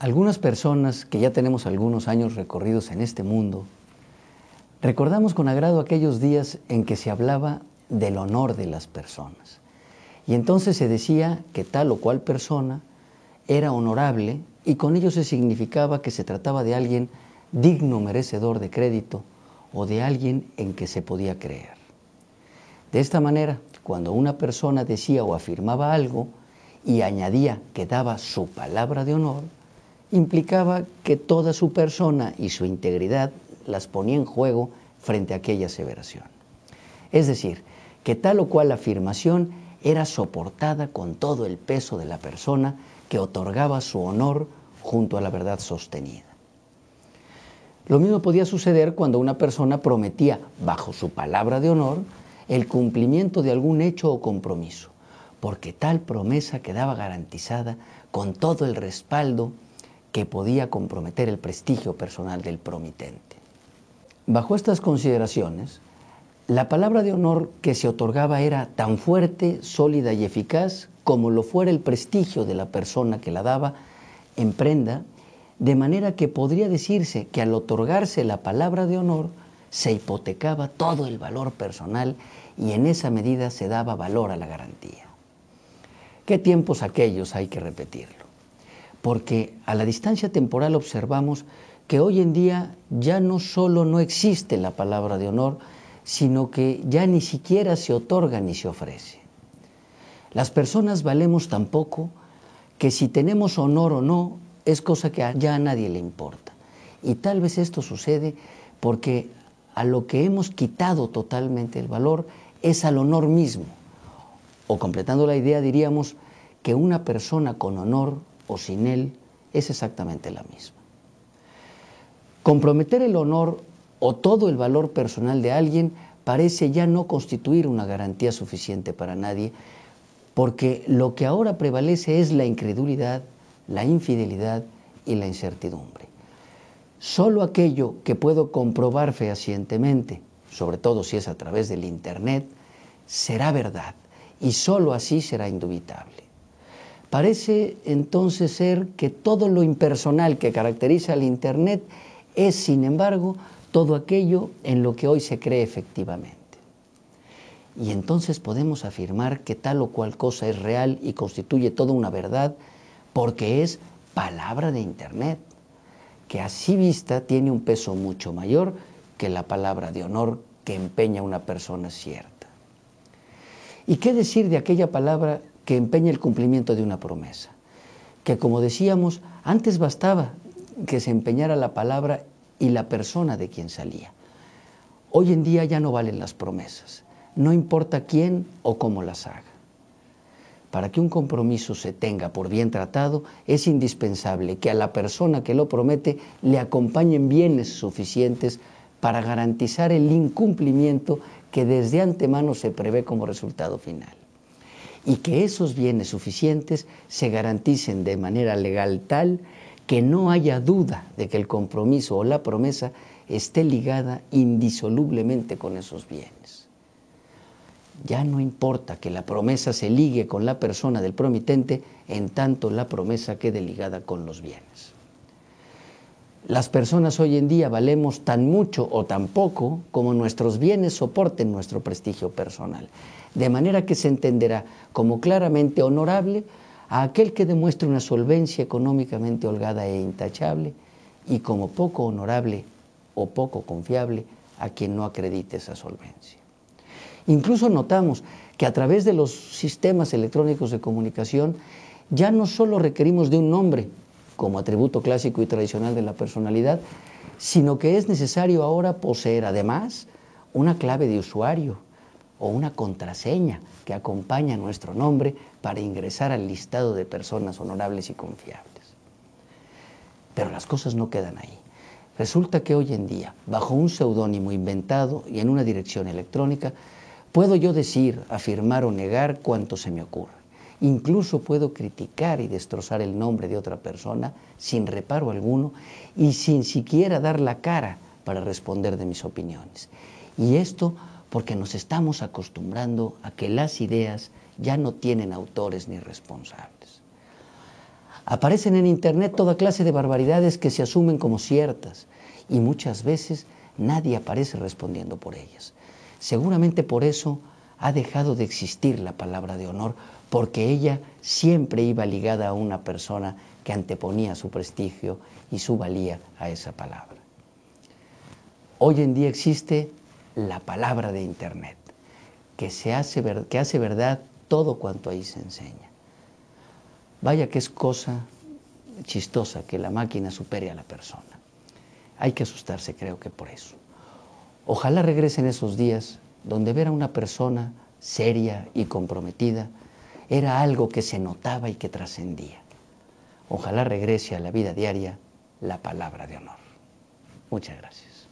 Algunas personas que ya tenemos algunos años recorridos en este mundo, recordamos con agrado aquellos días en que se hablaba del honor de las personas. Y entonces se decía que tal o cual persona era honorable y con ello se significaba que se trataba de alguien digno merecedor de crédito o de alguien en que se podía creer. De esta manera, cuando una persona decía o afirmaba algo y añadía que daba su palabra de honor, implicaba que toda su persona y su integridad las ponía en juego frente a aquella aseveración. Es decir, que tal o cual afirmación era soportada con todo el peso de la persona que otorgaba su honor junto a la verdad sostenida. Lo mismo podía suceder cuando una persona prometía, bajo su palabra de honor, el cumplimiento de algún hecho o compromiso, porque tal promesa quedaba garantizada con todo el respaldo que podía comprometer el prestigio personal del promitente. Bajo estas consideraciones, la palabra de honor que se otorgaba era tan fuerte, sólida y eficaz como lo fuera el prestigio de la persona que la daba en prenda, de manera que podría decirse que al otorgarse la palabra de honor se hipotecaba todo el valor personal y en esa medida se daba valor a la garantía. ¿Qué tiempos aquellos hay que repetirlo? porque a la distancia temporal observamos que hoy en día ya no solo no existe la palabra de honor, sino que ya ni siquiera se otorga ni se ofrece. Las personas valemos tan poco que si tenemos honor o no es cosa que ya a nadie le importa. Y tal vez esto sucede porque a lo que hemos quitado totalmente el valor es al honor mismo. O completando la idea diríamos que una persona con honor o sin él es exactamente la misma. Comprometer el honor o todo el valor personal de alguien parece ya no constituir una garantía suficiente para nadie, porque lo que ahora prevalece es la incredulidad, la infidelidad y la incertidumbre. Solo aquello que puedo comprobar fehacientemente, sobre todo si es a través del Internet, será verdad y solo así será indubitable. Parece entonces ser que todo lo impersonal que caracteriza al Internet es, sin embargo, todo aquello en lo que hoy se cree efectivamente. Y entonces podemos afirmar que tal o cual cosa es real y constituye toda una verdad porque es palabra de Internet, que así vista tiene un peso mucho mayor que la palabra de honor que empeña una persona cierta. ¿Y qué decir de aquella palabra que empeñe el cumplimiento de una promesa. Que como decíamos, antes bastaba que se empeñara la palabra y la persona de quien salía. Hoy en día ya no valen las promesas, no importa quién o cómo las haga. Para que un compromiso se tenga por bien tratado, es indispensable que a la persona que lo promete le acompañen bienes suficientes para garantizar el incumplimiento que desde antemano se prevé como resultado final y que esos bienes suficientes se garanticen de manera legal tal que no haya duda de que el compromiso o la promesa esté ligada indisolublemente con esos bienes. Ya no importa que la promesa se ligue con la persona del promitente en tanto la promesa quede ligada con los bienes. Las personas hoy en día valemos tan mucho o tan poco como nuestros bienes soporten nuestro prestigio personal, de manera que se entenderá como claramente honorable a aquel que demuestre una solvencia económicamente holgada e intachable y como poco honorable o poco confiable a quien no acredite esa solvencia. Incluso notamos que a través de los sistemas electrónicos de comunicación ya no solo requerimos de un nombre, como atributo clásico y tradicional de la personalidad, sino que es necesario ahora poseer además una clave de usuario o una contraseña que acompaña nuestro nombre para ingresar al listado de personas honorables y confiables. Pero las cosas no quedan ahí. Resulta que hoy en día, bajo un seudónimo inventado y en una dirección electrónica, puedo yo decir, afirmar o negar cuanto se me ocurra. Incluso puedo criticar y destrozar el nombre de otra persona sin reparo alguno y sin siquiera dar la cara para responder de mis opiniones. Y esto porque nos estamos acostumbrando a que las ideas ya no tienen autores ni responsables. Aparecen en Internet toda clase de barbaridades que se asumen como ciertas y muchas veces nadie aparece respondiendo por ellas. Seguramente por eso ha dejado de existir la palabra de honor, porque ella siempre iba ligada a una persona que anteponía su prestigio y su valía a esa palabra. Hoy en día existe la palabra de Internet, que, hace, que hace verdad todo cuanto ahí se enseña. Vaya que es cosa chistosa que la máquina supere a la persona. Hay que asustarse, creo que por eso. Ojalá regresen esos días donde ver a una persona seria y comprometida era algo que se notaba y que trascendía. Ojalá regrese a la vida diaria la palabra de honor. Muchas gracias.